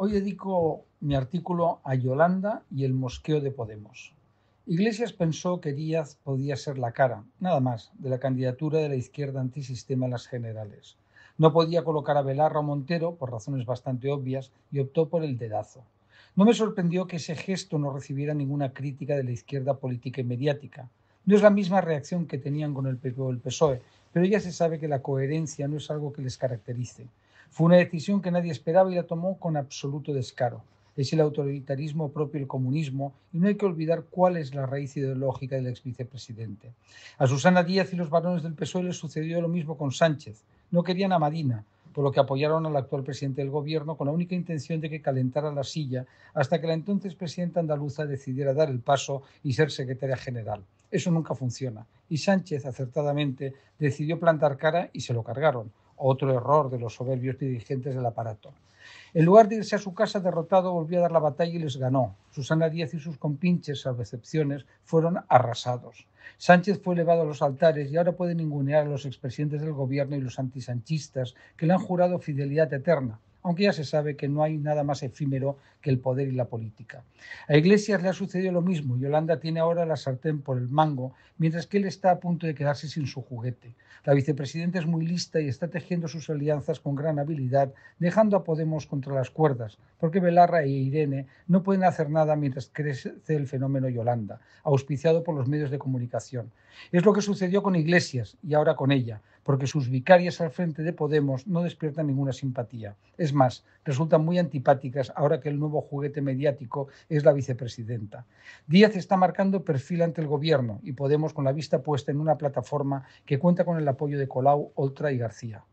Hoy dedico mi artículo a Yolanda y el mosqueo de Podemos. Iglesias pensó que Díaz podía ser la cara, nada más, de la candidatura de la izquierda antisistema en las generales. No podía colocar a Belarra o Montero, por razones bastante obvias, y optó por el dedazo. No me sorprendió que ese gesto no recibiera ninguna crítica de la izquierda política y mediática, no es la misma reacción que tenían con el PSOE, pero ya se sabe que la coherencia no es algo que les caracterice. Fue una decisión que nadie esperaba y la tomó con absoluto descaro. Es el autoritarismo propio del comunismo y no hay que olvidar cuál es la raíz ideológica del ex vicepresidente. A Susana Díaz y los varones del PSOE les sucedió lo mismo con Sánchez. No querían a Madina, por lo que apoyaron al actual presidente del gobierno con la única intención de que calentara la silla hasta que la entonces presidenta andaluza decidiera dar el paso y ser secretaria general. Eso nunca funciona. Y Sánchez, acertadamente, decidió plantar cara y se lo cargaron otro error de los soberbios dirigentes del aparato. En lugar de irse a su casa derrotado, volvió a dar la batalla y les ganó. Susana Díaz y sus compinches, a excepciones, fueron arrasados. Sánchez fue elevado a los altares y ahora puede ningunear a los expresidentes del gobierno y los antisanchistas que le han jurado fidelidad eterna aunque ya se sabe que no hay nada más efímero que el poder y la política. A Iglesias le ha sucedido lo mismo. Yolanda tiene ahora la sartén por el mango, mientras que él está a punto de quedarse sin su juguete. La vicepresidenta es muy lista y está tejiendo sus alianzas con gran habilidad, dejando a Podemos contra las cuerdas, porque Belarra e Irene no pueden hacer nada mientras crece el fenómeno Yolanda, auspiciado por los medios de comunicación. Es lo que sucedió con Iglesias y ahora con ella porque sus vicarias al frente de Podemos no despiertan ninguna simpatía. Es más, resultan muy antipáticas ahora que el nuevo juguete mediático es la vicepresidenta. Díaz está marcando perfil ante el gobierno y Podemos con la vista puesta en una plataforma que cuenta con el apoyo de Colau, Oltra y García.